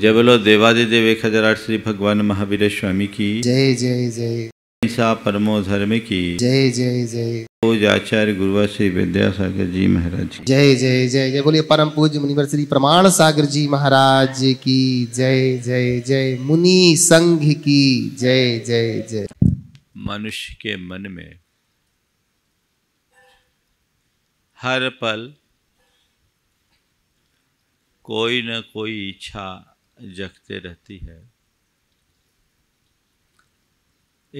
जय बोलो देवादिदेव एक हजार आठ श्री भगवान महावीर स्वामी की जय जय जय ईसा परमो धर्म की जय जय जय पूज आचार्य गुरु श्री विद्यासागर जी महाराज जय जय जय जय बोलिए परम पूज मुनिवर श्री प्रमाण सागर जी महाराज की जय जय जय मुनि संघ की जय जय जय मनुष्य के मन में हर पल कोई न कोई इच्छा जगते रहती है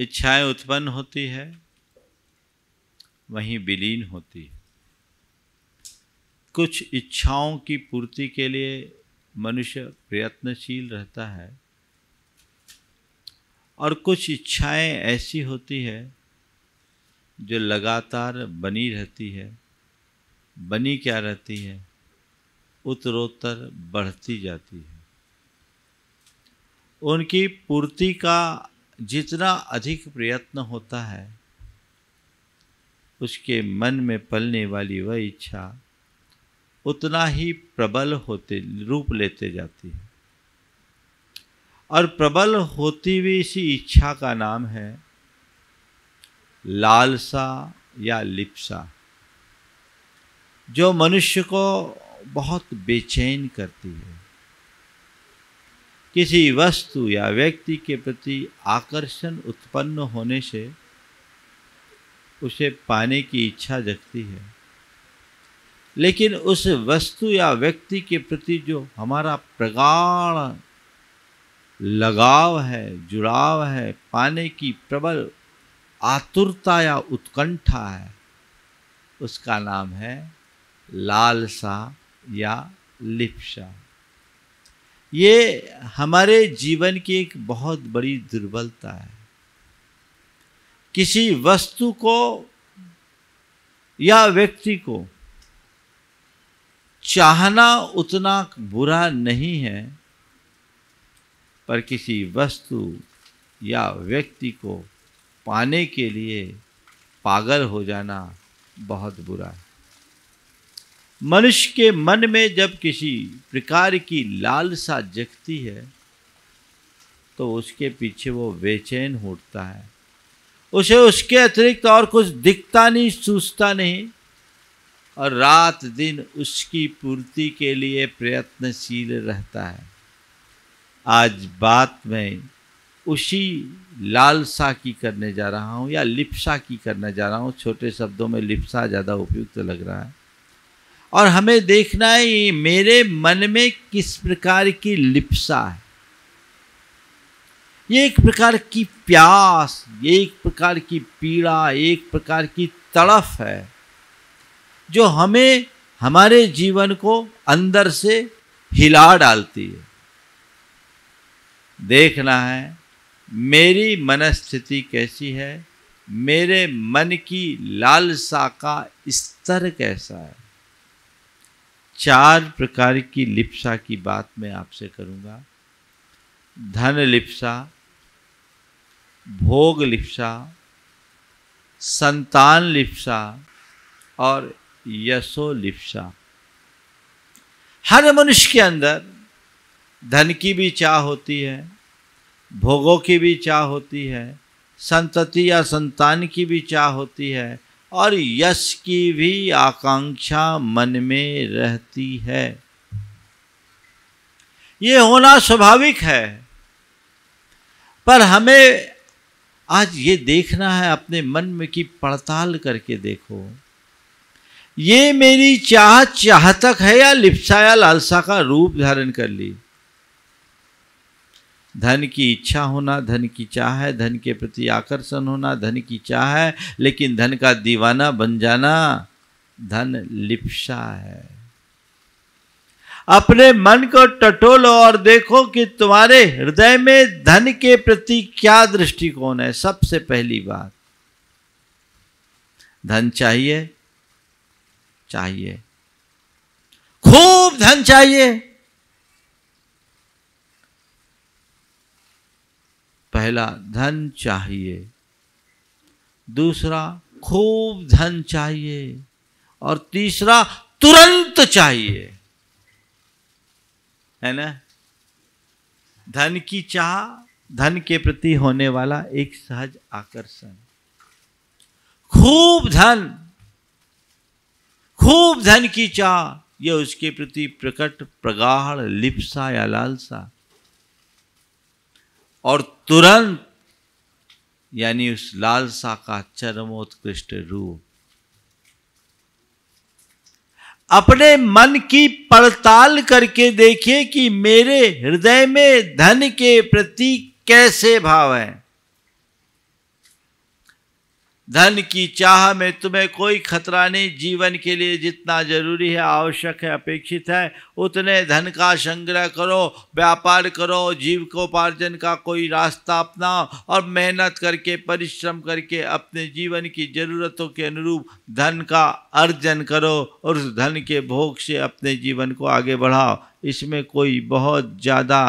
इच्छाएं उत्पन्न होती है वहीं विलीन होती है कुछ इच्छाओं की पूर्ति के लिए मनुष्य प्रयत्नशील रहता है और कुछ इच्छाएं ऐसी होती है जो लगातार बनी रहती है बनी क्या रहती है उत्तरोत्तर बढ़ती जाती है उनकी पूर्ति का जितना अधिक प्रयत्न होता है उसके मन में पलने वाली वह इच्छा उतना ही प्रबल होते रूप लेते जाती है और प्रबल होती हुई इसी इच्छा का नाम है लालसा या लिप्सा जो मनुष्य को बहुत बेचैन करती है किसी वस्तु या व्यक्ति के प्रति आकर्षण उत्पन्न होने से उसे पाने की इच्छा जगती है लेकिन उस वस्तु या व्यक्ति के प्रति जो हमारा प्रगाढ़ लगाव है जुड़ाव है पाने की प्रबल आतुरता या उत्कंठा है उसका नाम है लालसा या लिप्सा ये हमारे जीवन की एक बहुत बड़ी दुर्बलता है किसी वस्तु को या व्यक्ति को चाहना उतना बुरा नहीं है पर किसी वस्तु या व्यक्ति को पाने के लिए पागल हो जाना बहुत बुरा है मनुष्य के मन में जब किसी प्रकार की लालसा जगती है तो उसके पीछे वो बेचैन होता है उसे उसके अतिरिक्त और कुछ दिखता नहीं सूझता नहीं और रात दिन उसकी पूर्ति के लिए प्रयत्नशील रहता है आज बात मैं उसी लालसा की करने जा रहा हूँ या लिप्सा की करने जा रहा हूँ छोटे शब्दों में लिप्सा ज़्यादा उपयुक्त तो लग रहा है और हमें देखना है मेरे मन में किस प्रकार की लिप्सा है ये एक प्रकार की प्यास ये एक प्रकार की पीड़ा एक प्रकार की तड़फ है जो हमें हमारे जीवन को अंदर से हिला डालती है देखना है मेरी मनस्थिति कैसी है मेरे मन की लालसा का स्तर कैसा है चार प्रकार की लिप्सा की बात मैं आपसे करूंगा धन लिप्सा भोग लिप्सा संतान लिप्सा और यशो लिप्सा हर मनुष्य के अंदर धन की भी चाह होती है भोगों की भी चाह होती है संतति या संतान की भी चाह होती है और यश की भी आकांक्षा मन में रहती है ये होना स्वाभाविक है पर हमें आज ये देखना है अपने मन में कि पड़ताल करके देखो ये मेरी चाह चाह तक है या लिप्सा या लालसा का रूप धारण कर ली धन की इच्छा होना धन की चाह है धन के प्रति आकर्षण होना धन की चाह है लेकिन धन का दीवाना बन जाना धन लिप्सा है अपने मन को टटोलो और देखो कि तुम्हारे हृदय में धन के प्रति क्या दृष्टिकोण है सबसे पहली बात धन चाहिए चाहिए खूब धन चाहिए पहला धन चाहिए दूसरा खूब धन चाहिए और तीसरा तुरंत चाहिए है ना धन की चाह धन के प्रति होने वाला एक सहज आकर्षण खूब धन खूब धन की चाह यह उसके प्रति प्रकट प्रगाढ़ लिप्सा या लालसा और तुरंत यानी उस लालसा का चरमोत्कृष्ट रूप अपने मन की पड़ताल करके देखिए कि मेरे हृदय में धन के प्रति कैसे भाव हैं धन की चाह में तुम्हें कोई खतरा नहीं जीवन के लिए जितना जरूरी है आवश्यक है अपेक्षित है उतने धन का संग्रह करो व्यापार करो जीविकोपार्जन का कोई रास्ता अपनाओ और मेहनत करके परिश्रम करके अपने जीवन की जरूरतों के अनुरूप धन का अर्जन करो और उस धन के भोग से अपने जीवन को आगे बढ़ाओ इसमें कोई बहुत ज़्यादा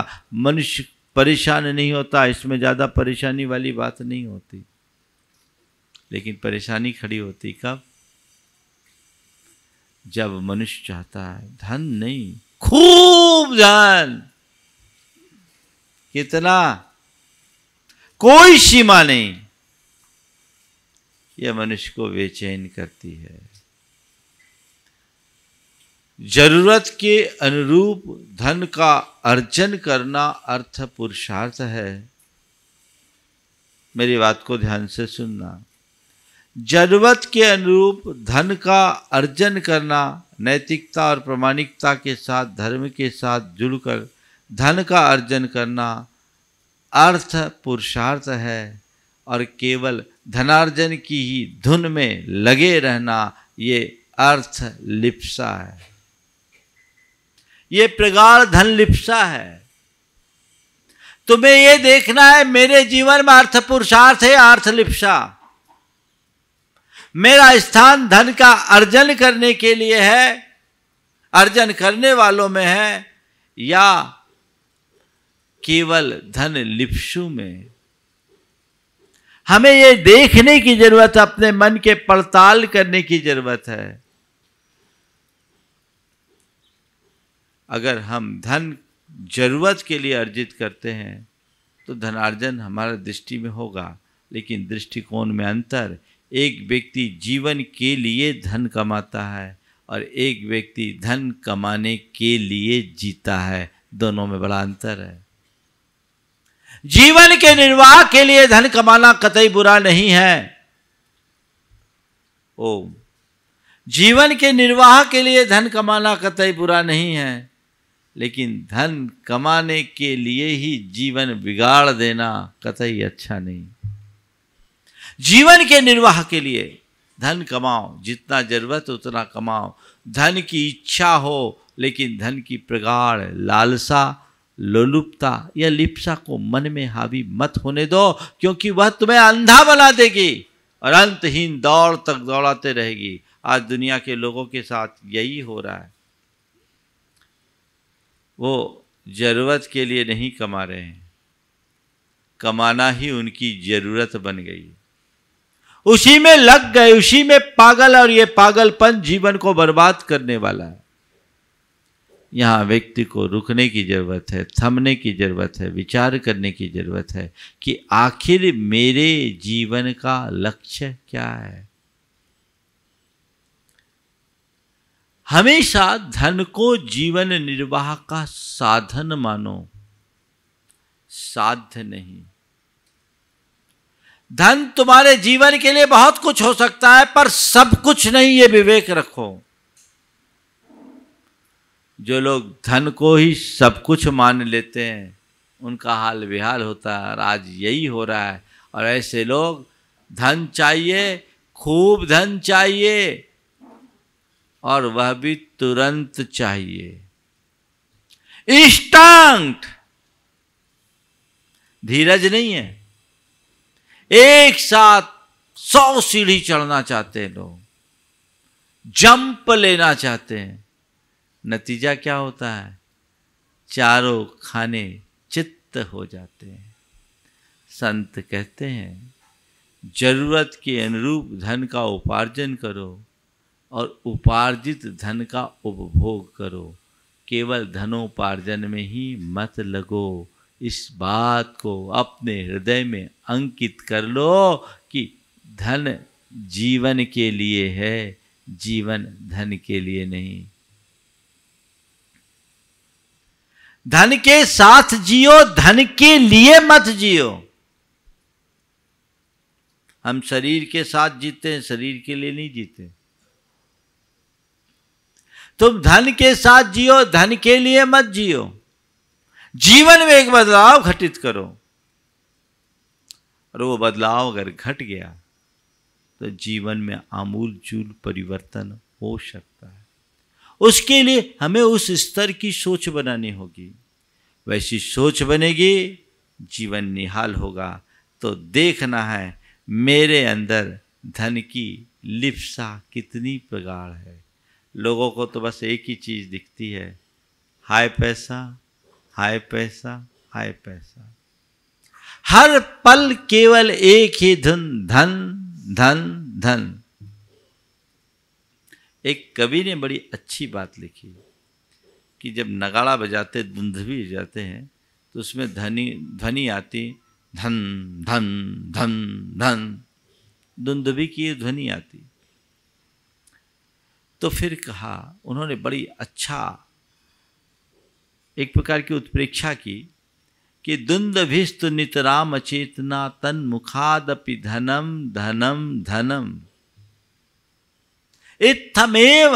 मनुष्य परेशान नहीं होता इसमें ज़्यादा परेशानी वाली बात नहीं होती लेकिन परेशानी खड़ी होती कब जब मनुष्य चाहता है धन नहीं खूब धन कितना कोई सीमा नहीं यह मनुष्य को बेचैन करती है जरूरत के अनुरूप धन का अर्जन करना अर्थ पुरुषार्थ है मेरी बात को ध्यान से सुनना जरूरत के अनुरूप धन का अर्जन करना नैतिकता और प्रमाणिकता के साथ धर्म के साथ जुड़कर धन का अर्जन करना अर्थ पुरुषार्थ है और केवल धनार्जन की ही धुन में लगे रहना ये अर्थ लिप्सा है ये प्रगाढ़ धन लिप्सा है तुम्हें ये देखना है मेरे जीवन में अर्थ पुरुषार्थ है अर्थ लिप्सा मेरा स्थान धन का अर्जन करने के लिए है अर्जन करने वालों में है या केवल धन लिप्सु में हमें यह देखने की जरूरत है अपने मन के पड़ताल करने की जरूरत है अगर हम धन जरूरत के लिए अर्जित करते हैं तो धनार्जन हमारे दृष्टि में होगा लेकिन दृष्टिकोण में अंतर एक व्यक्ति जीवन के लिए धन कमाता है और एक व्यक्ति धन कमाने के लिए जीता है दोनों में बड़ा अंतर है जीवन के निर्वाह के लिए धन कमाना कतई बुरा नहीं है ओ जीवन के निर्वाह के लिए धन कमाना कतई बुरा नहीं है लेकिन धन कमाने के लिए ही जीवन बिगाड़ देना कतई अच्छा नहीं जीवन के निर्वाह के लिए धन कमाओ जितना जरूरत उतना कमाओ धन की इच्छा हो लेकिन धन की प्रगाढ़ लालसा लोलुपता या लिप्सा को मन में हावी मत होने दो क्योंकि वह तुम्हें अंधा बना देगी और अंतहीन दौड़ तक दौड़ाते रहेगी आज दुनिया के लोगों के साथ यही हो रहा है वो ज़रूरत के लिए नहीं कमा रहे हैं कमाना ही उनकी ज़रूरत बन गई उसी में लग गए उसी में पागल और ये पागलपन जीवन को बर्बाद करने वाला है यहां व्यक्ति को रुकने की जरूरत है थमने की जरूरत है विचार करने की जरूरत है कि आखिर मेरे जीवन का लक्ष्य क्या है हमेशा धन को जीवन निर्वाह का साधन मानो साध्य नहीं धन तुम्हारे जीवन के लिए बहुत कुछ हो सकता है पर सब कुछ नहीं ये विवेक रखो जो लोग धन को ही सब कुछ मान लेते हैं उनका हाल बेहाल होता है और आज यही हो रहा है और ऐसे लोग धन चाहिए खूब धन चाहिए और वह भी तुरंत चाहिए इंस्टांट धीरज नहीं है एक साथ सौ सीढ़ी चढ़ना चाहते हैं लोग जंप लेना चाहते हैं नतीजा क्या होता है चारों खाने चित्त हो जाते हैं संत कहते हैं जरूरत के अनुरूप धन का उपार्जन करो और उपार्जित धन का उपभोग करो केवल धनोपार्जन में ही मत लगो इस बात को अपने हृदय में अंकित कर लो कि धन जीवन के लिए है जीवन धन के लिए नहीं धन के साथ जियो धन के लिए मत जियो हम शरीर के साथ जीते हैं शरीर के लिए नहीं जीते तुम धन के साथ जियो धन के लिए मत जियो जीवन में एक बदलाव घटित करो और वो बदलाव अगर घट गया तो जीवन में आमूल चूल परिवर्तन हो सकता है उसके लिए हमें उस स्तर की सोच बनानी होगी वैसी सोच बनेगी जीवन निहाल होगा तो देखना है मेरे अंदर धन की लिप्सा कितनी प्रगाढ़ है लोगों को तो बस एक ही चीज़ दिखती है हाय पैसा हाय पैसा हाय पैसा हर पल केवल एक ही धुन धन धन धन एक कवि ने बड़ी अच्छी बात लिखी कि जब नगाड़ा बजाते दुंधवी जाते हैं तो उसमें धनी ध्वनि आती धन धन धन धन दुंदुबी की ध्वनि आती तो फिर कहा उन्होंने बड़ी अच्छा एक प्रकार की उत्प्रेक्षा की कि दुंदभिस्त नितराम अचेतना तन मुखादपि धनम धनम धनम इत्थमेव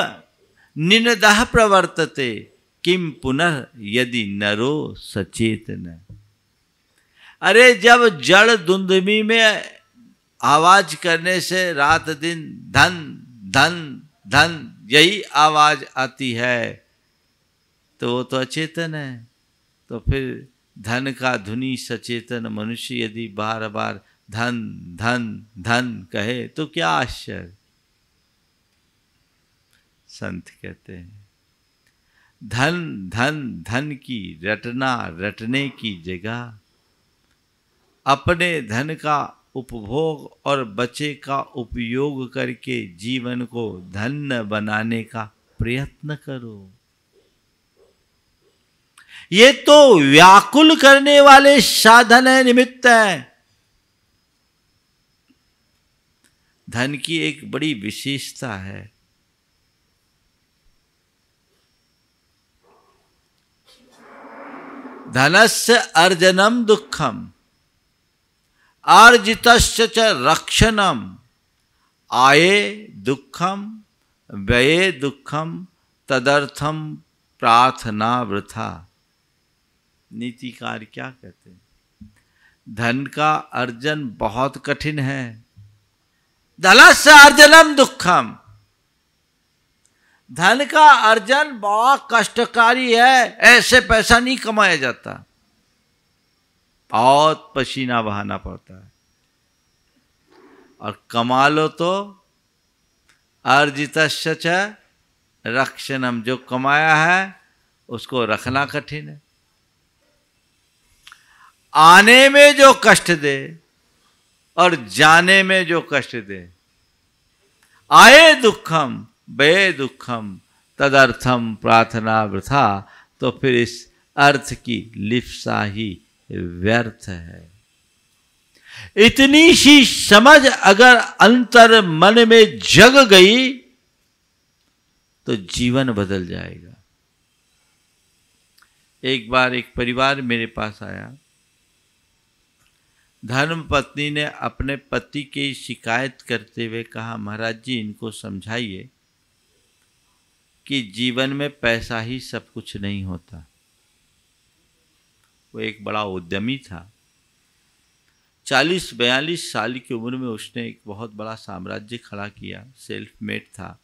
निनदह प्रवर्तते किम पुनः यदि नरो सचेतन अरे जब जड़ दुंदमी में आवाज करने से रात दिन धन धन धन यही आवाज आती है तो वो तो अचेतन है तो फिर धन का धुनी सचेतन मनुष्य यदि बार बार धन धन धन कहे तो क्या आश्चर्य संत कहते हैं धन धन धन की रटना रटने की जगह अपने धन का उपभोग और बचे का उपयोग करके जीवन को धन्य बनाने का प्रयत्न करो ये तो व्याकुल करने वाले साधन है निमित्त है धन की एक बड़ी विशेषता है धनस्य अर्जनम दुखम अर्जित च रक्षणम आये दुखम व्यये दुखम तदर्थम प्रार्थना वृथा नीतिकार क्या कहते हैं धन का अर्जन बहुत कठिन है धनस्य अर्जनम दुखम धन का अर्जन बहुत कष्टकारी है ऐसे पैसा नहीं कमाया जाता बहुत पसीना बहाना पड़ता है और कमा लो तो अर्जित रक्षणम जो कमाया है उसको रखना कठिन है आने में जो कष्ट दे और जाने में जो कष्ट दे आए दुखम बे दुखम तदर्थम प्रार्थना वृथा तो फिर इस अर्थ की लिप्सा ही व्यर्थ है इतनी सी समझ अगर अंतर मन में जग गई तो जीवन बदल जाएगा एक बार एक परिवार मेरे पास आया धर्म पत्नी ने अपने पति की शिकायत करते हुए कहा महाराज जी इनको समझाइए कि जीवन में पैसा ही सब कुछ नहीं होता वो एक बड़ा उद्यमी था चालीस बयालीस साल की उम्र में उसने एक बहुत बड़ा साम्राज्य खड़ा किया सेल्फ मेड था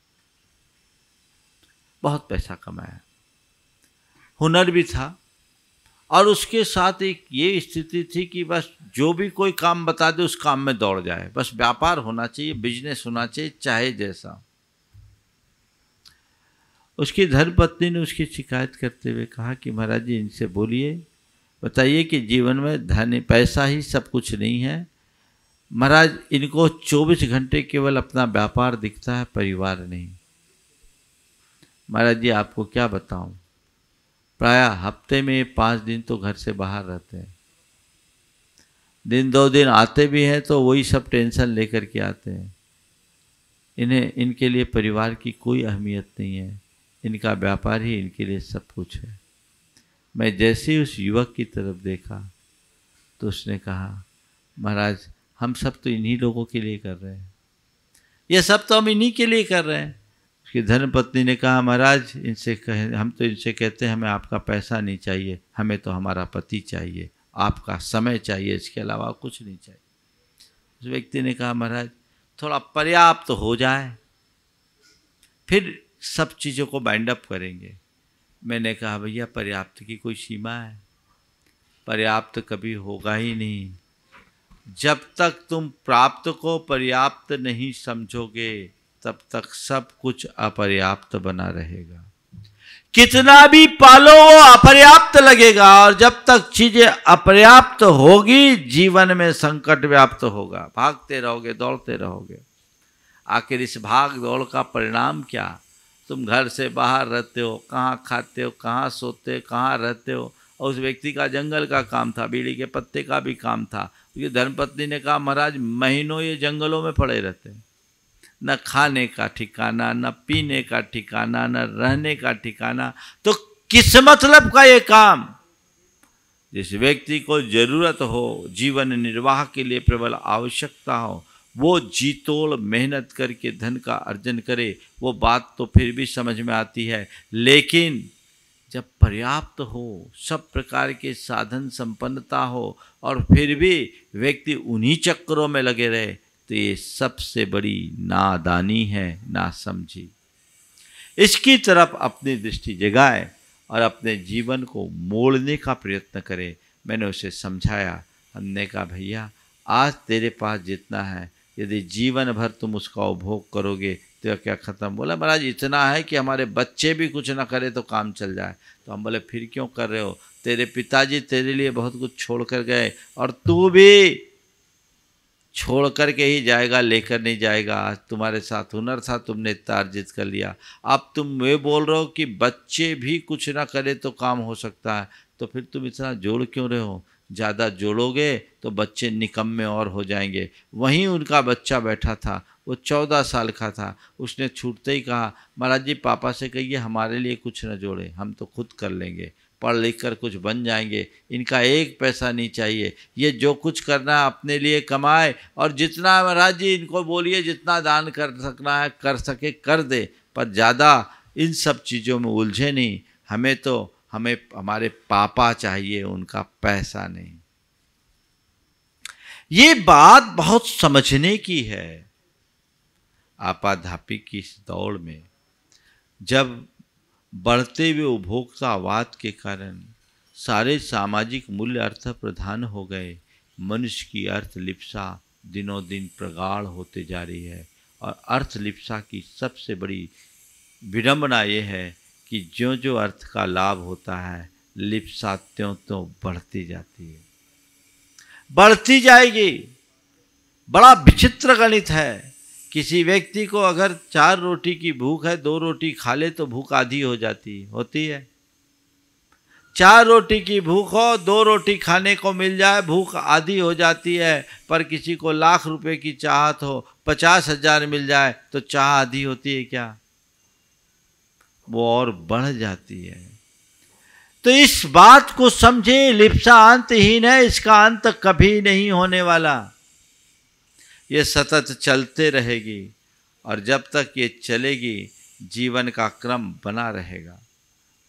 बहुत पैसा कमाया हुनर भी था और उसके साथ एक ये स्थिति थी कि बस जो भी कोई काम बता दे उस काम में दौड़ जाए बस व्यापार होना चाहिए बिजनेस होना चाहिए चाहे जैसा उसकी धर्मपत्नी ने उसकी शिकायत करते हुए कहा कि महाराज जी इनसे बोलिए बताइए कि जीवन में धन पैसा ही सब कुछ नहीं है महाराज इनको 24 घंटे केवल अपना व्यापार दिखता है परिवार नहीं महाराज जी आपको क्या बताऊं प्राय हफ्ते में पाँच दिन तो घर से बाहर रहते हैं दिन दो दिन आते भी हैं तो वही सब टेंशन लेकर के आते हैं इन्हें इनके लिए परिवार की कोई अहमियत नहीं है इनका व्यापार ही इनके लिए सब कुछ है मैं जैसे ही उस युवक की तरफ देखा तो उसने कहा महाराज हम सब तो इन्हीं लोगों के लिए कर रहे हैं ये सब तो हम इन्हीं के लिए कर रहे हैं उसकी धर्मपत्नी ने कहा महाराज इनसे कहे हम तो इनसे कहते हैं हमें आपका पैसा नहीं चाहिए हमें तो हमारा पति चाहिए आपका समय चाहिए इसके अलावा कुछ नहीं चाहिए उस व्यक्ति ने कहा महाराज थोड़ा पर्याप्त तो हो जाए फिर सब चीज़ों को बाइंड अप करेंगे मैंने कहा भैया पर्याप्त की कोई सीमा है पर्याप्त कभी होगा ही नहीं जब तक तुम प्राप्त को पर्याप्त नहीं समझोगे तब तक सब कुछ अपर्याप्त बना रहेगा कितना भी पालो वो अपर्याप्त लगेगा और जब तक चीजें अपर्याप्त होगी जीवन में संकट व्याप्त होगा भागते रहोगे दौड़ते रहोगे आखिर इस भाग दौड़ का परिणाम क्या तुम घर से बाहर रहते हो कहाँ खाते हो कहाँ सोते हो कहाँ रहते हो और उस व्यक्ति का जंगल का काम था बीड़ी के पत्ते का भी काम था उसकी धर्मपत्नी ने कहा महाराज महीनों ये जंगलों में पड़े रहते हैं न खाने का ठिकाना न पीने का ठिकाना न रहने का ठिकाना तो किस मतलब का ये काम जिस व्यक्ति को जरूरत हो जीवन निर्वाह के लिए प्रबल आवश्यकता हो वो जी तोड़ मेहनत करके धन का अर्जन करे वो बात तो फिर भी समझ में आती है लेकिन जब पर्याप्त हो सब प्रकार के साधन संपन्नता हो और फिर भी व्यक्ति उन्हीं चक्करों में लगे रहे तो ये सबसे बड़ी नादानी है ना समझी इसकी तरफ अपनी दृष्टि जगाए और अपने जीवन को मोड़ने का प्रयत्न करे मैंने उसे समझाया हमने कहा भैया आज तेरे पास जितना है यदि जीवन भर तुम उसका उपभोग करोगे तो क्या ख़त्म बोला महाराज इतना है कि हमारे बच्चे भी कुछ ना करे तो काम चल जाए तो हम बोले फिर क्यों कर रहे हो तेरे पिताजी तेरे लिए बहुत कुछ छोड़ कर गए और तू भी छोड़ कर के ही जाएगा लेकर नहीं जाएगा आज तुम्हारे साथ हुनर था तुमने इतना अर्जित कर लिया अब तुम ये बोल रहे हो कि बच्चे भी कुछ ना करे तो काम हो सकता है तो फिर तुम इतना जोड़ क्यों रहे हो ज़्यादा जोड़ोगे तो बच्चे निकम्मे और हो जाएंगे वहीं उनका बच्चा बैठा था वो चौदह साल का था उसने छूटते ही कहा महाराज जी पापा से कहिए हमारे लिए कुछ ना जोड़े हम तो खुद कर लेंगे पढ़ लिख कर कुछ बन जाएंगे इनका एक पैसा नहीं चाहिए ये जो कुछ करना अपने लिए कमाए और जितना महाराज जी इनको बोलिए जितना दान कर सकना है कर सके कर दे पर ज़्यादा इन सब चीज़ों में उलझे नहीं हमें तो हमें हमारे पापा चाहिए उनका पैसा नहीं ये बात बहुत समझने की है आपाधापी की इस दौड़ में जब बढ़ते हुए उपभोक्तावाद के कारण सारे सामाजिक मूल्य अर्थ प्रधान हो गए मनुष्य की अर्थलिप्सा दिनों दिन प्रगाढ़ होते जा रही है और अर्थलिप्सा की सबसे बड़ी विडम्बना यह है कि जो जो अर्थ का लाभ होता है लिप्सा त्यों त्यों बढ़ती जाती है बढ़ती जाएगी बड़ा विचित्र गणित है किसी व्यक्ति को अगर चार रोटी की भूख है दो रोटी खा ले तो भूख आधी हो जाती होती है चार रोटी की भूख हो दो रोटी खाने को मिल जाए भूख आधी हो जाती है पर किसी को लाख रुपए की चाहत हो पचास हजार मिल जाए तो चाह आधी होती है क्या वो और बढ़ जाती है तो इस बात को समझे लिप्सा अंतहीन है इसका अंत कभी नहीं होने वाला ये सतत चलते रहेगी और जब तक ये चलेगी जीवन का क्रम बना रहेगा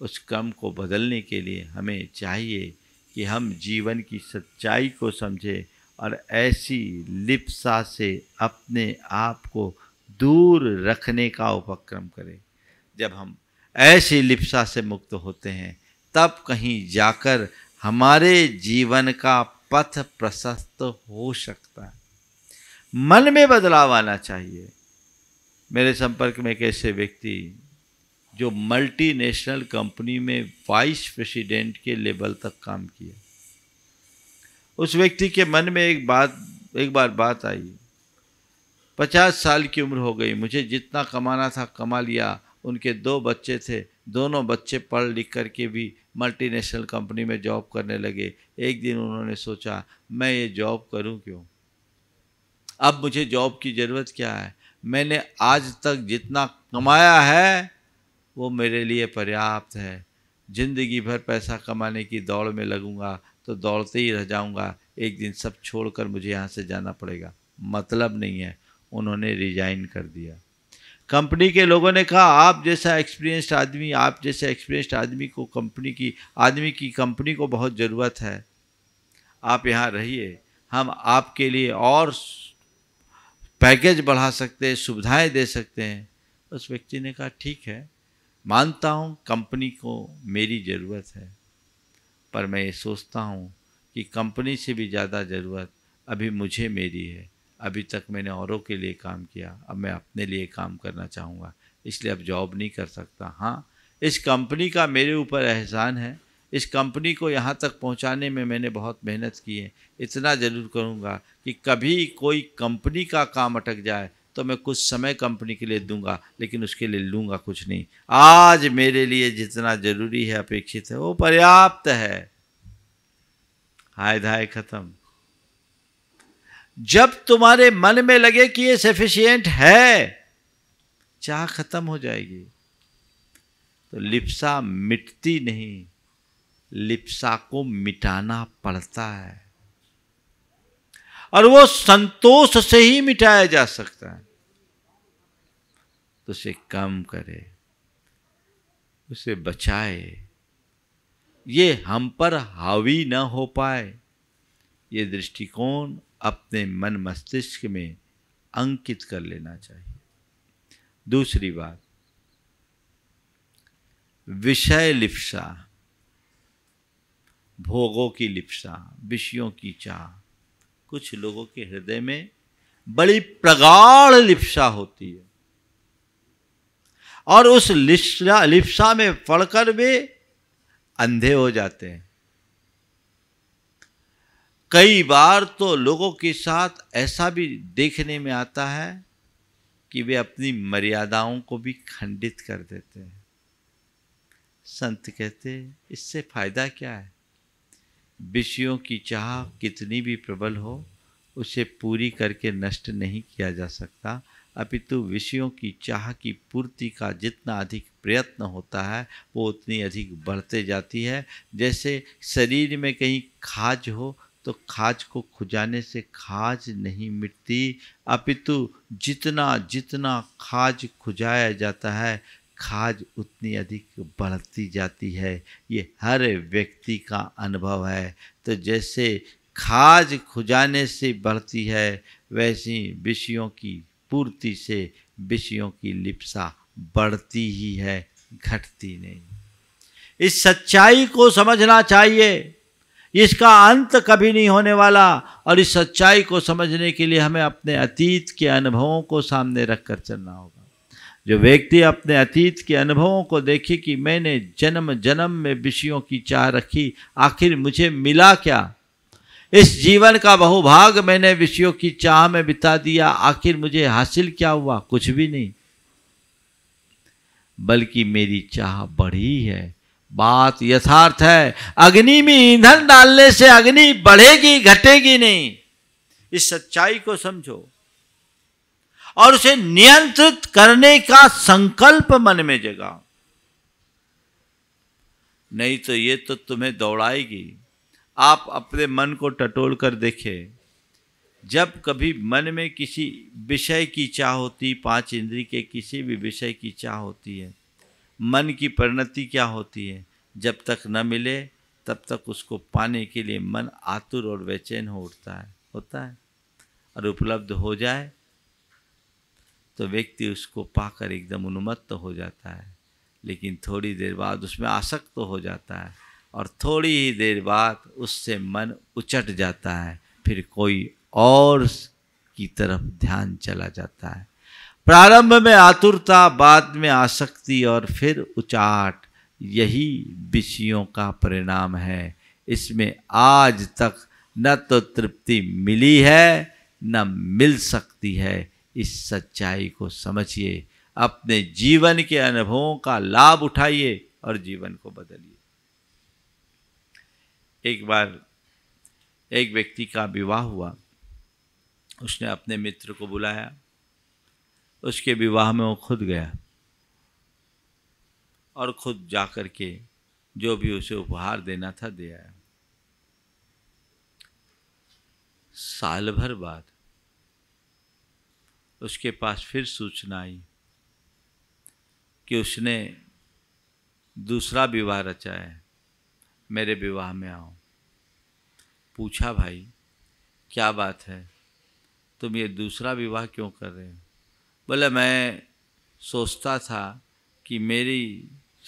उस क्रम को बदलने के लिए हमें चाहिए कि हम जीवन की सच्चाई को समझें और ऐसी लिप्सा से अपने आप को दूर रखने का उपक्रम करें जब हम ऐसी लिप्सा से मुक्त होते हैं तब कहीं जाकर हमारे जीवन का पथ प्रशस्त हो सकता है मन में बदलाव आना चाहिए मेरे संपर्क में एक ऐसे व्यक्ति जो मल्टीनेशनल कंपनी में वाइस प्रेसिडेंट के लेवल तक काम किया उस व्यक्ति के मन में एक बात एक बार बात आई पचास साल की उम्र हो गई मुझे जितना कमाना था कमा लिया उनके दो बच्चे थे दोनों बच्चे पढ़ लिख कर के भी मल्टीनेशनल कंपनी में जॉब करने लगे एक दिन उन्होंने सोचा मैं ये जॉब करूं क्यों अब मुझे जॉब की ज़रूरत क्या है मैंने आज तक जितना कमाया है वो मेरे लिए पर्याप्त है ज़िंदगी भर पैसा कमाने की दौड़ में लगूंगा तो दौड़ते ही रह जाऊंगा एक दिन सब छोड़कर मुझे यहाँ से जाना पड़ेगा मतलब नहीं है उन्होंने रिजाइन कर दिया कंपनी के लोगों ने कहा आप जैसा एक्सपीरियंस्ड आदमी आप जैसे एक्सपीरियंस्ड आदमी को कंपनी की आदमी की कंपनी को बहुत ज़रूरत है आप यहाँ रहिए हम आपके लिए और पैकेज बढ़ा सकते हैं सुविधाएं दे सकते हैं उस व्यक्ति ने कहा ठीक है मानता हूँ कंपनी को मेरी ज़रूरत है पर मैं ये सोचता हूँ कि कंपनी से भी ज़्यादा ज़रूरत अभी मुझे मेरी है अभी तक मैंने औरों के लिए काम किया अब मैं अपने लिए काम करना चाहूँगा इसलिए अब जॉब नहीं कर सकता हाँ इस कंपनी का मेरे ऊपर एहसान है इस कंपनी को यहाँ तक पहुँचाने में मैंने बहुत मेहनत की है इतना ज़रूर करूँगा कि कभी कोई कंपनी का काम अटक जाए तो मैं कुछ समय कंपनी के लिए दूंगा लेकिन उसके लिए लूंगा कुछ नहीं आज मेरे लिए जितना ज़रूरी है अपेक्षित है वो पर्याप्त है हाय धाय ख़त्म जब तुम्हारे मन में लगे कि ये सफिशियंट है चाह खत्म हो जाएगी तो लिप्सा मिटती नहीं लिप्सा को मिटाना पड़ता है और वो संतोष से ही मिटाया जा सकता है तो उसे कम करे उसे बचाए ये हम पर हावी न हो पाए ये दृष्टिकोण अपने मन मस्तिष्क में अंकित कर लेना चाहिए दूसरी बात विषय लिप्सा भोगों की लिप्सा विषयों की चाह कुछ लोगों के हृदय में बड़ी प्रगाढ़ लिप्सा होती है और उस लिप्सा लिप्सा में पड़कर वे अंधे हो जाते हैं कई बार तो लोगों के साथ ऐसा भी देखने में आता है कि वे अपनी मर्यादाओं को भी खंडित कर देते हैं संत कहते हैं इससे फायदा क्या है विषयों की चाह कितनी भी प्रबल हो उसे पूरी करके नष्ट नहीं किया जा सकता अपितु विषयों की चाह की पूर्ति का जितना अधिक प्रयत्न होता है वो उतनी अधिक बढ़ते जाती है जैसे शरीर में कहीं खाज हो तो खाज को खुजाने से खाज नहीं मिटती अपितु जितना जितना खाज खुजाया जाता है खाज उतनी अधिक बढ़ती जाती है ये हर व्यक्ति का अनुभव है तो जैसे खाज खुजाने से बढ़ती है वैसी विषयों की पूर्ति से विषयों की लिप्सा बढ़ती ही है घटती नहीं इस सच्चाई को समझना चाहिए इसका अंत कभी नहीं होने वाला और इस सच्चाई को समझने के लिए हमें अपने अतीत के अनुभवों को सामने रखकर चलना होगा जो व्यक्ति अपने अतीत के अनुभवों को देखे कि मैंने जन्म जन्म में विषयों की चाह रखी आखिर मुझे मिला क्या इस जीवन का बहुभाग मैंने विषयों की चाह में बिता दिया आखिर मुझे हासिल क्या हुआ कुछ भी नहीं बल्कि मेरी चाह बढ़ी है बात यथार्थ है अग्नि में ईंधन डालने से अग्नि बढ़ेगी घटेगी नहीं इस सच्चाई को समझो और उसे नियंत्रित करने का संकल्प मन में जगा नहीं तो ये तो तुम्हें दौड़ाएगी आप अपने मन को टटोल कर देखे जब कभी मन में किसी विषय की चाह होती पांच इंद्री के किसी भी विषय की चाह होती है मन की परिणति क्या होती है जब तक न मिले तब तक उसको पाने के लिए मन आतुर और बेचैन हो उठता है होता है और उपलब्ध हो जाए तो व्यक्ति उसको पाकर एकदम उन्मत्त तो हो जाता है लेकिन थोड़ी देर बाद उसमें आसक्त तो हो जाता है और थोड़ी ही देर बाद उससे मन उचट जाता है फिर कोई और की तरफ ध्यान चला जाता है प्रारंभ में आतुरता बाद में आसक्ति और फिर उचाट यही विषयों का परिणाम है इसमें आज तक न तो तृप्ति मिली है न मिल सकती है इस सच्चाई को समझिए अपने जीवन के अनुभवों का लाभ उठाइए और जीवन को बदलिए एक बार एक व्यक्ति का विवाह हुआ उसने अपने मित्र को बुलाया उसके विवाह में वो खुद गया और खुद जा कर के जो भी उसे उपहार देना था दे आया साल भर बाद उसके पास फिर सूचना आई कि उसने दूसरा विवाह रचा है मेरे विवाह में आओ पूछा भाई क्या बात है तुम ये दूसरा विवाह क्यों कर रहे हो बोले मैं सोचता था कि मेरी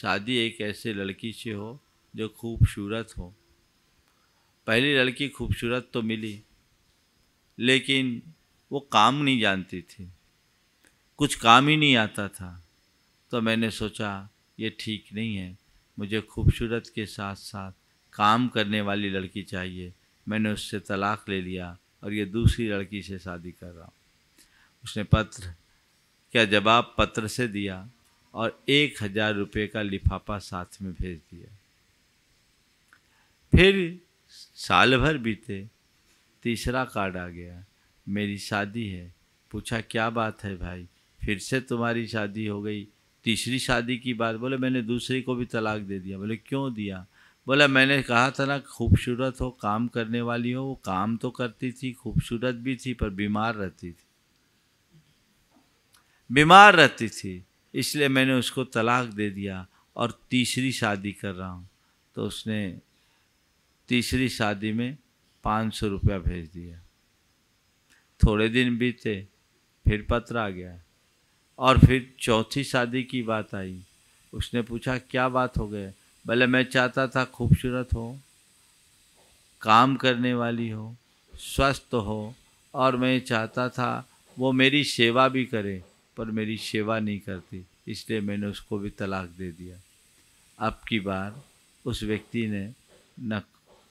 शादी एक ऐसे लड़की से हो जो खूबसूरत हो पहली लड़की खूबसूरत तो मिली लेकिन वो काम नहीं जानती थी कुछ काम ही नहीं आता था तो मैंने सोचा ये ठीक नहीं है मुझे खूबसूरत के साथ साथ काम करने वाली लड़की चाहिए मैंने उससे तलाक़ ले लिया और ये दूसरी लड़की से शादी कर रहा हूँ उसने पत्र क्या जवाब पत्र से दिया और एक हज़ार रुपये का लिफाफा साथ में भेज दिया फिर साल भर बीते तीसरा कार्ड आ गया मेरी शादी है पूछा क्या बात है भाई फिर से तुम्हारी शादी हो गई तीसरी शादी की बात बोले मैंने दूसरी को भी तलाक दे दिया बोले क्यों दिया बोला मैंने कहा था ना खूबसूरत हो काम करने वाली हो वो काम तो करती थी खूबसूरत भी थी पर बीमार रहती थी बीमार रहती थी इसलिए मैंने उसको तलाक दे दिया और तीसरी शादी कर रहा हूँ तो उसने तीसरी शादी में पाँच सौ रुपया भेज दिया थोड़े दिन बीते फिर पत्र आ गया और फिर चौथी शादी की बात आई उसने पूछा क्या बात हो गया भले मैं चाहता था खूबसूरत हो काम करने वाली हो स्वस्थ हो और मैं चाहता था वो मेरी सेवा भी करे पर मेरी सेवा नहीं करती इसलिए मैंने उसको भी तलाक दे दिया अब की बार उस व्यक्ति ने न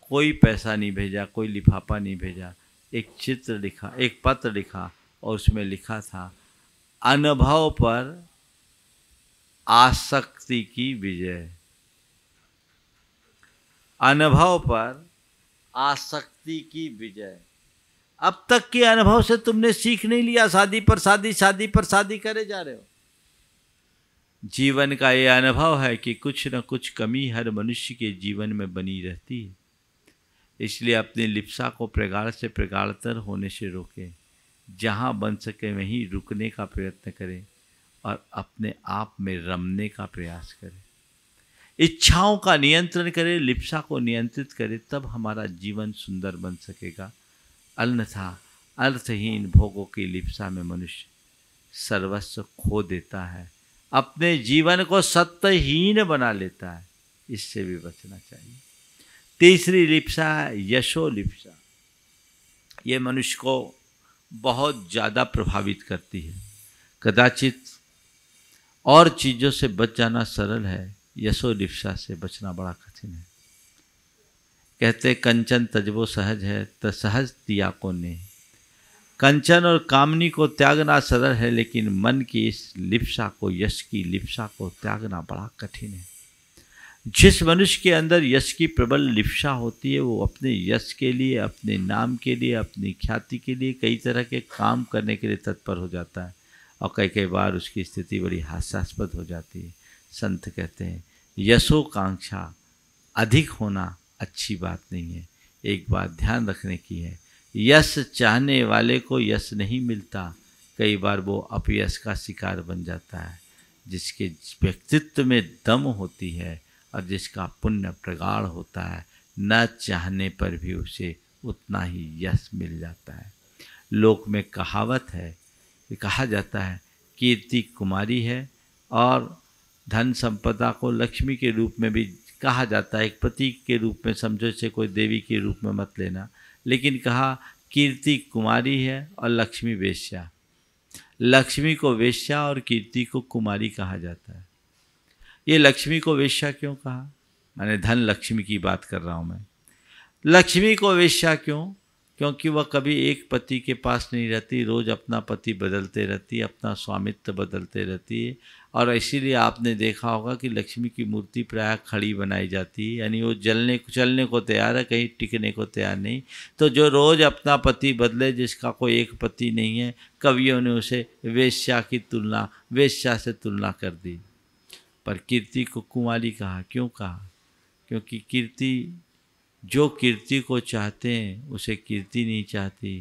कोई पैसा नहीं भेजा कोई लिफाफा नहीं भेजा एक चित्र लिखा एक पत्र लिखा और उसमें लिखा था अनुभव पर आसक्ति की विजय अनुभव पर आसक्ति की विजय अब तक के अनुभव से तुमने सीख नहीं लिया शादी पर शादी शादी पर शादी करे जा रहे हो जीवन का ये अनुभव है कि कुछ न कुछ कमी हर मनुष्य के जीवन में बनी रहती है इसलिए अपने लिप्सा को प्रगाढ़ से प्रगाढ़तर होने से रोकें जहाँ बन सके वहीं रुकने का प्रयत्न करें और अपने आप में रमने का प्रयास करें इच्छाओं का नियंत्रण करें लिप्सा को नियंत्रित करें तब हमारा जीवन सुंदर बन सकेगा अन्यथा अर्थहीन भोगों की लिप्सा में मनुष्य सर्वस्व खो देता है अपने जीवन को सत्यहीन बना लेता है इससे भी बचना चाहिए तीसरी लिप्सा है यशो लिप्सा ये मनुष्य को बहुत ज़्यादा प्रभावित करती है कदाचित और चीज़ों से बच जाना सरल है यशो लिप्सा से बचना बड़ा कठिन है कहते कंचन तजबो सहज है तसहज तिया को ने कंचन और कामनी को त्यागना सरल है लेकिन मन की इस लिप्सा को यश की लिप्सा को त्यागना बड़ा कठिन है जिस मनुष्य के अंदर यश की प्रबल लिप्सा होती है वो अपने यश के लिए अपने नाम के लिए अपनी ख्याति के लिए कई तरह के काम करने के लिए तत्पर हो जाता है और कई कई बार उसकी स्थिति बड़ी हास्यास्पद हो जाती है संत कहते हैं यशोकांक्षा अधिक होना अच्छी बात नहीं है एक बात ध्यान रखने की है यश चाहने वाले को यश नहीं मिलता कई बार वो अपयश का शिकार बन जाता है जिसके व्यक्तित्व में दम होती है और जिसका पुण्य प्रगाढ़ होता है न चाहने पर भी उसे उतना ही यश मिल जाता है लोक में कहावत है कहा जाता है कीर्ति कुमारी है और धन संपदा को लक्ष्मी के रूप में भी कहा जाता है एक प्रतीक के रूप में समझो इसे कोई देवी के रूप में मत लेना लेकिन कहा कीर्ति कुमारी है और लक्ष्मी वेश्या लक्ष्मी को वेश्या और कीर्ति को कुमारी कहा जाता है ये लक्ष्मी को वेश्या क्यों कहा मैंने धन लक्ष्मी की बात कर रहा हूँ मैं लक्ष्मी को वेश्या क्यों क्योंकि वह कभी एक पति के पास नहीं रहती रोज़ अपना पति बदलते रहती अपना स्वामित्व बदलते रहती है और इसीलिए आपने देखा होगा कि लक्ष्मी की मूर्ति प्राय खड़ी बनाई जाती है यानी वो जलने चलने को तैयार है कहीं टिकने को तैयार नहीं तो जो रोज़ अपना पति बदले जिसका कोई एक पति नहीं है कवियों ने उसे वेश्या की तुलना वेश्या से तुलना कर दी पर कीर्ति को कुमारी कहा क्यों कहा क्योंकि कीर्ति जो कीर्ति को चाहते हैं उसे कीर्ति नहीं चाहती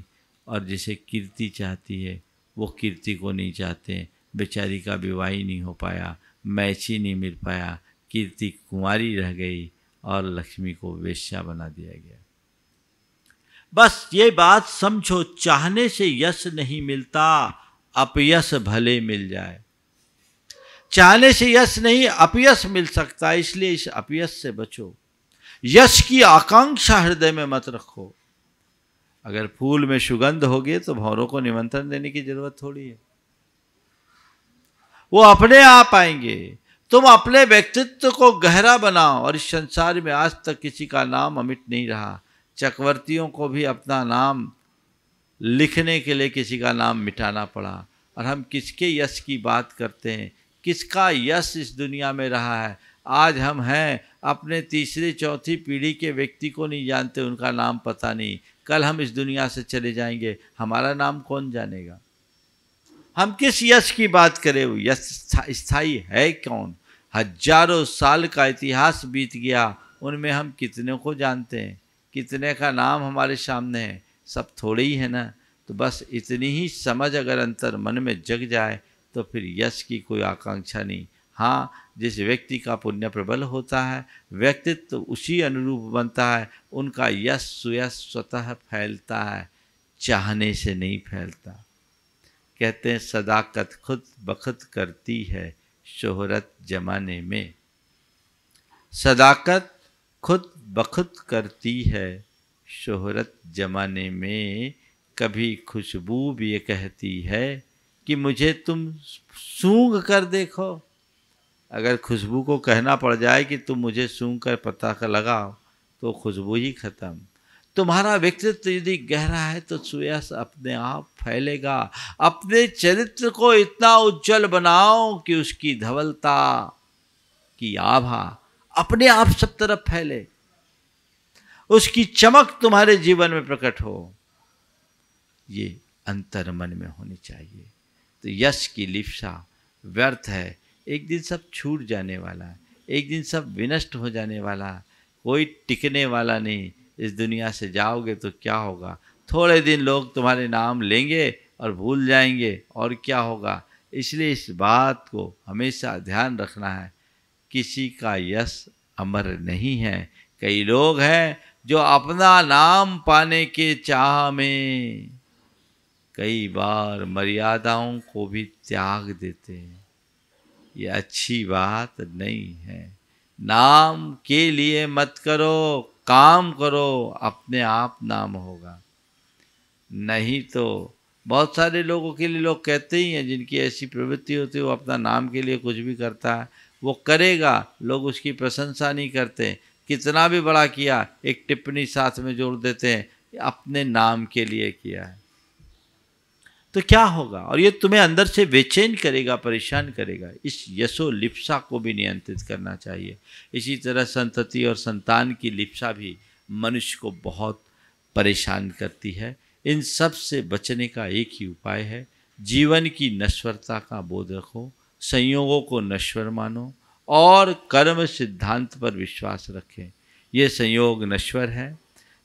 और जिसे कीर्ति चाहती है वो कीर्ति को नहीं चाहते हैं बेचारी का विवाह ही नहीं हो पाया मैच ही नहीं मिल पाया कीर्ति कुंवारी रह गई और लक्ष्मी को वेश्या बना दिया गया बस ये बात समझो चाहने से यश नहीं मिलता अपयश भले मिल जाए चाहने से यश नहीं अपयश मिल सकता है इसलिए इस अपयश से बचो यश की आकांक्षा हृदय में मत रखो अगर फूल में सुगंध होगी तो भौरों को निमंत्रण देने की जरूरत थोड़ी है वो अपने आप आएंगे तुम अपने व्यक्तित्व को गहरा बनाओ और इस संसार में आज तक किसी का नाम अमिट नहीं रहा चक्रवर्तियों को भी अपना नाम लिखने के लिए किसी का नाम मिटाना पड़ा और हम किसके यश की बात करते हैं किसका यश इस दुनिया में रहा है आज हम हैं अपने तीसरी चौथी पीढ़ी के व्यक्ति को नहीं जानते उनका नाम पता नहीं कल हम इस दुनिया से चले जाएंगे हमारा नाम कौन जानेगा हम किस यश की बात करें यश स्थाई है कौन हजारों साल का इतिहास बीत गया उनमें हम कितने को जानते हैं कितने का नाम हमारे सामने है सब थोड़े ही है ना तो बस इतनी ही समझ अगर अंतर मन में जग जाए तो फिर यश की कोई आकांक्षा नहीं हाँ जिस व्यक्ति का पुण्य प्रबल होता है व्यक्तित्व तो उसी अनुरूप बनता है उनका यश सुयश स्वतः फैलता है चाहने से नहीं फैलता कहते हैं सदाकत खुद बखत करती है शोहरत जमाने में सदाकत खुद बखत करती है शोहरत जमाने में कभी खुशबू भी कहती है कि मुझे तुम सूंघ कर देखो अगर खुशबू को कहना पड़ जाए कि तुम मुझे सूंघ कर पता कर लगाओ तो खुशबू ही ख़त्म तुम्हारा व्यक्तित्व यदि गहरा है तो सुयस अपने आप फैलेगा अपने चरित्र को इतना उज्जवल बनाओ कि उसकी धवलता की आभा अपने आप सब तरफ फैले उसकी चमक तुम्हारे जीवन में प्रकट हो ये अंतर मन में होनी चाहिए तो यश की लिप्सा व्यर्थ है एक दिन सब छूट जाने वाला है एक दिन सब विनष्ट हो जाने वाला कोई टिकने वाला नहीं इस दुनिया से जाओगे तो क्या होगा थोड़े दिन लोग तुम्हारे नाम लेंगे और भूल जाएंगे और क्या होगा इसलिए इस बात को हमेशा ध्यान रखना है किसी का यश अमर नहीं है कई लोग हैं जो अपना नाम पाने के चाह में कई बार मर्यादाओं को भी त्याग देते हैं ये अच्छी बात नहीं है नाम के लिए मत करो काम करो अपने आप नाम होगा नहीं तो बहुत सारे लोगों के लिए लोग कहते ही हैं जिनकी ऐसी प्रवृत्ति होती है वो अपना नाम के लिए कुछ भी करता है वो करेगा लोग उसकी प्रशंसा नहीं करते कितना भी बड़ा किया एक टिप्पणी साथ में जोड़ देते हैं अपने नाम के लिए किया है तो क्या होगा और ये तुम्हें अंदर से बेचैन करेगा परेशान करेगा इस यशो लिप्सा को भी नियंत्रित करना चाहिए इसी तरह संतति और संतान की लिप्सा भी मनुष्य को बहुत परेशान करती है इन सब से बचने का एक ही उपाय है जीवन की नश्वरता का बोध रखो संयोगों को नश्वर मानो और कर्म सिद्धांत पर विश्वास रखें ये संयोग नश्वर है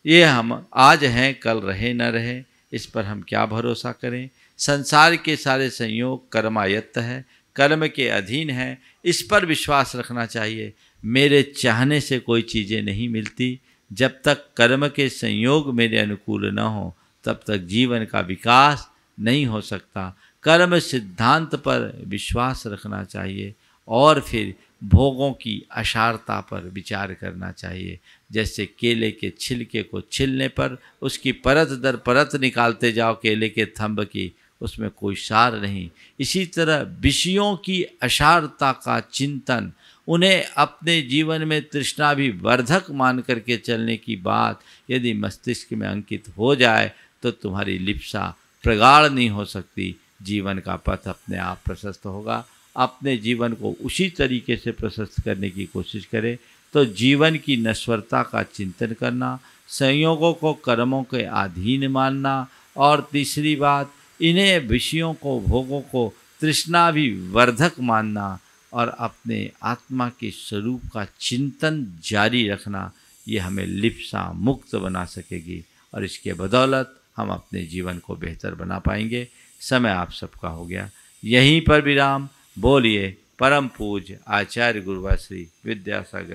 ये हम आज हैं कल रहे न रहें इस पर हम क्या भरोसा करें संसार के सारे संयोग कर्मायत्त है कर्म के अधीन है इस पर विश्वास रखना चाहिए मेरे चाहने से कोई चीज़ें नहीं मिलती जब तक कर्म के संयोग मेरे अनुकूल न हो तब तक जीवन का विकास नहीं हो सकता कर्म सिद्धांत पर विश्वास रखना चाहिए और फिर भोगों की अशारता पर विचार करना चाहिए जैसे केले के छिलके को छिलने पर उसकी परत दर परत निकालते जाओ केले के थंब की उसमें कोई सार नहीं इसी तरह विषयों की अशारता का चिंतन उन्हें अपने जीवन में तृष्णा भी वर्धक मान करके चलने की बात यदि मस्तिष्क में अंकित हो जाए तो तुम्हारी लिप्सा प्रगाढ़ नहीं हो सकती जीवन का पथ अपने आप प्रशस्त होगा अपने जीवन को उसी तरीके से प्रशस्त करने की कोशिश करें तो जीवन की नश्वरता का चिंतन करना संयोगों को कर्मों के अधीन मानना और तीसरी बात इन्हें विषयों को भोगों को तृष्णा भी वर्धक मानना और अपने आत्मा के स्वरूप का चिंतन जारी रखना ये हमें लिप्सा मुक्त बना सकेगी और इसके बदौलत हम अपने जीवन को बेहतर बना पाएंगे समय आप सबका हो गया यहीं पर विराम बोलिए परम पूज आचार्य गुरुवा श्री विद्यासागर